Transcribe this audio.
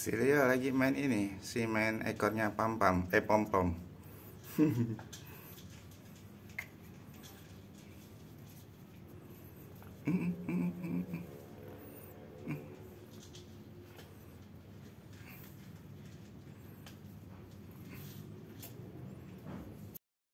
si Leo lagi main ini si main ekornya pam pam eh pom pom